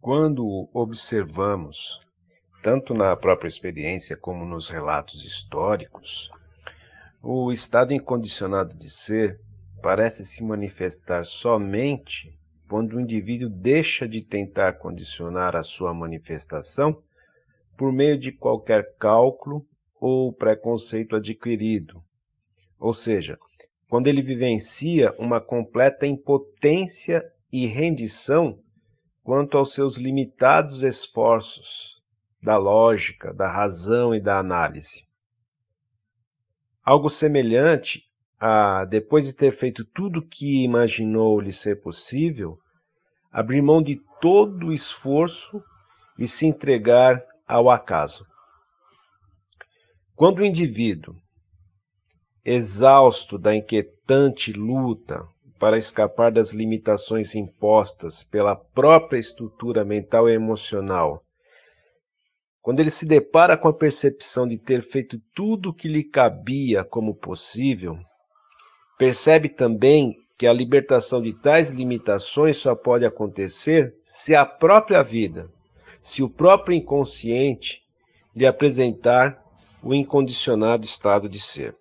Quando observamos, tanto na própria experiência como nos relatos históricos, o estado incondicionado de ser parece se manifestar somente quando o indivíduo deixa de tentar condicionar a sua manifestação por meio de qualquer cálculo ou preconceito adquirido. Ou seja, quando ele vivencia uma completa impotência e rendição quanto aos seus limitados esforços da lógica, da razão e da análise. Algo semelhante a, depois de ter feito tudo o que imaginou lhe ser possível, abrir mão de todo o esforço e se entregar ao acaso. Quando o indivíduo exausto da inquietante luta para escapar das limitações impostas pela própria estrutura mental e emocional, quando ele se depara com a percepção de ter feito tudo o que lhe cabia como possível, percebe também que a libertação de tais limitações só pode acontecer se a própria vida, se o próprio inconsciente lhe apresentar o incondicionado estado de ser.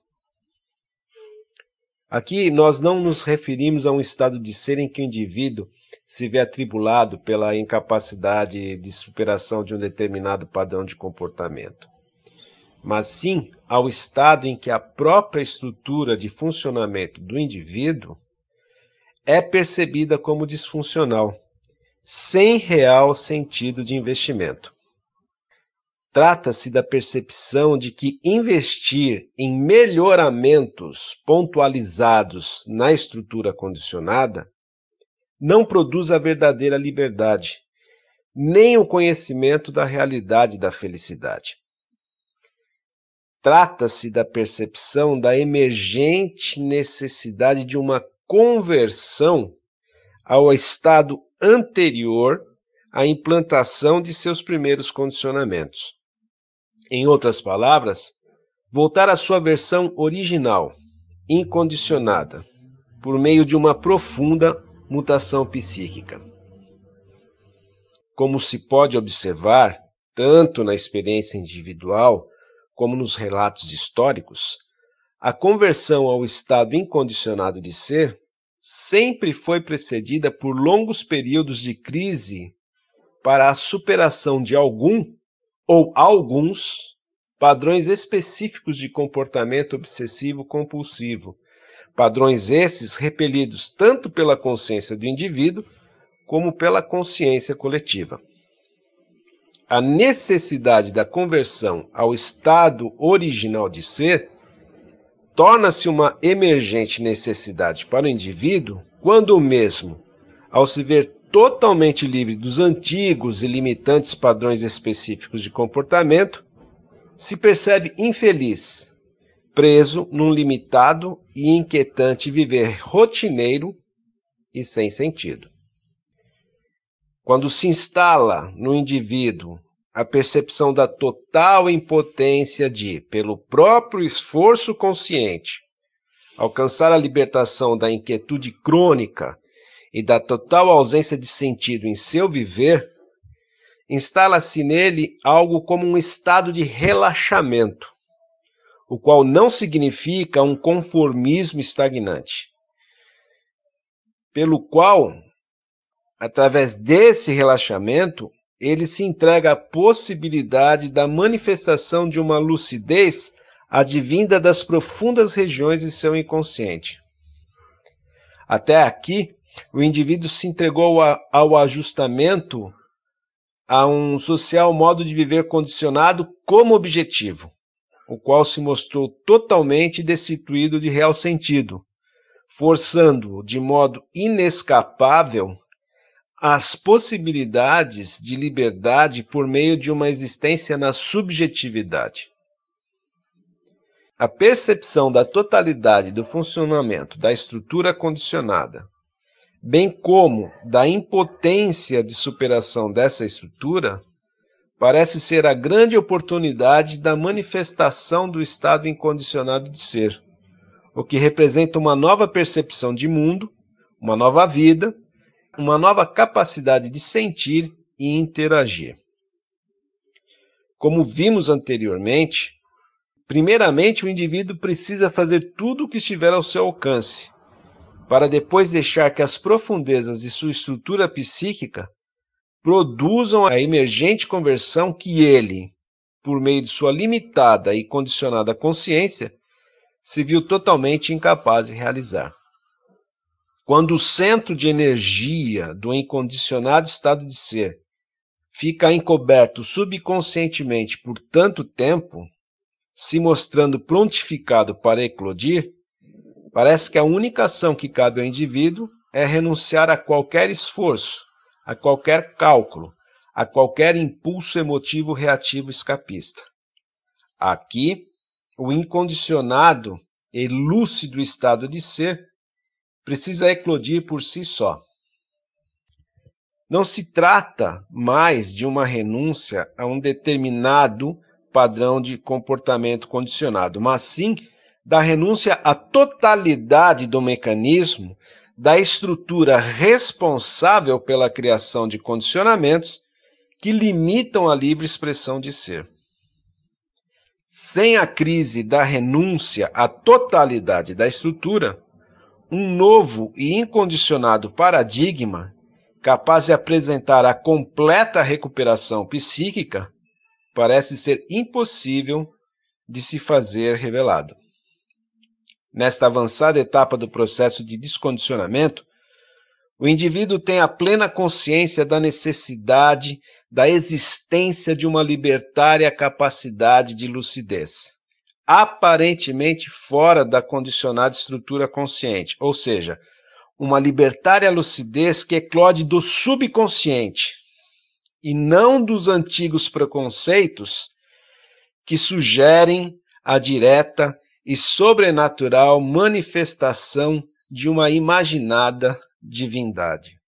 Aqui nós não nos referimos a um estado de ser em que o indivíduo se vê atribulado pela incapacidade de superação de um determinado padrão de comportamento, mas sim ao estado em que a própria estrutura de funcionamento do indivíduo é percebida como disfuncional, sem real sentido de investimento. Trata-se da percepção de que investir em melhoramentos pontualizados na estrutura condicionada não produz a verdadeira liberdade, nem o conhecimento da realidade da felicidade. Trata-se da percepção da emergente necessidade de uma conversão ao estado anterior à implantação de seus primeiros condicionamentos. Em outras palavras, voltar à sua versão original, incondicionada, por meio de uma profunda mutação psíquica. Como se pode observar, tanto na experiência individual como nos relatos históricos, a conversão ao estado incondicionado de ser sempre foi precedida por longos períodos de crise para a superação de algum ou alguns padrões específicos de comportamento obsessivo compulsivo. Padrões esses repelidos tanto pela consciência do indivíduo como pela consciência coletiva. A necessidade da conversão ao estado original de ser torna-se uma emergente necessidade para o indivíduo quando o mesmo, ao se ver totalmente livre dos antigos e limitantes padrões específicos de comportamento, se percebe infeliz, preso num limitado e inquietante viver rotineiro e sem sentido. Quando se instala no indivíduo a percepção da total impotência de, pelo próprio esforço consciente, alcançar a libertação da inquietude crônica e da total ausência de sentido em seu viver, instala-se nele algo como um estado de relaxamento, o qual não significa um conformismo estagnante, pelo qual, através desse relaxamento, ele se entrega à possibilidade da manifestação de uma lucidez advinda das profundas regiões de seu inconsciente. Até aqui, o indivíduo se entregou a, ao ajustamento a um social modo de viver condicionado como objetivo, o qual se mostrou totalmente destituído de real sentido, forçando de modo inescapável as possibilidades de liberdade por meio de uma existência na subjetividade. A percepção da totalidade do funcionamento da estrutura condicionada bem como da impotência de superação dessa estrutura, parece ser a grande oportunidade da manifestação do estado incondicionado de ser, o que representa uma nova percepção de mundo, uma nova vida, uma nova capacidade de sentir e interagir. Como vimos anteriormente, primeiramente o indivíduo precisa fazer tudo o que estiver ao seu alcance para depois deixar que as profundezas de sua estrutura psíquica produzam a emergente conversão que ele, por meio de sua limitada e condicionada consciência, se viu totalmente incapaz de realizar. Quando o centro de energia do incondicionado estado de ser fica encoberto subconscientemente por tanto tempo, se mostrando prontificado para eclodir, Parece que a única ação que cabe ao indivíduo é renunciar a qualquer esforço, a qualquer cálculo, a qualquer impulso emotivo reativo escapista. Aqui, o incondicionado e lúcido estado de ser precisa eclodir por si só. Não se trata mais de uma renúncia a um determinado padrão de comportamento condicionado, mas sim da renúncia à totalidade do mecanismo, da estrutura responsável pela criação de condicionamentos que limitam a livre expressão de ser. Sem a crise da renúncia à totalidade da estrutura, um novo e incondicionado paradigma capaz de apresentar a completa recuperação psíquica parece ser impossível de se fazer revelado. Nesta avançada etapa do processo de descondicionamento, o indivíduo tem a plena consciência da necessidade da existência de uma libertária capacidade de lucidez, aparentemente fora da condicionada estrutura consciente, ou seja, uma libertária lucidez que eclode do subconsciente e não dos antigos preconceitos que sugerem a direta e sobrenatural manifestação de uma imaginada divindade.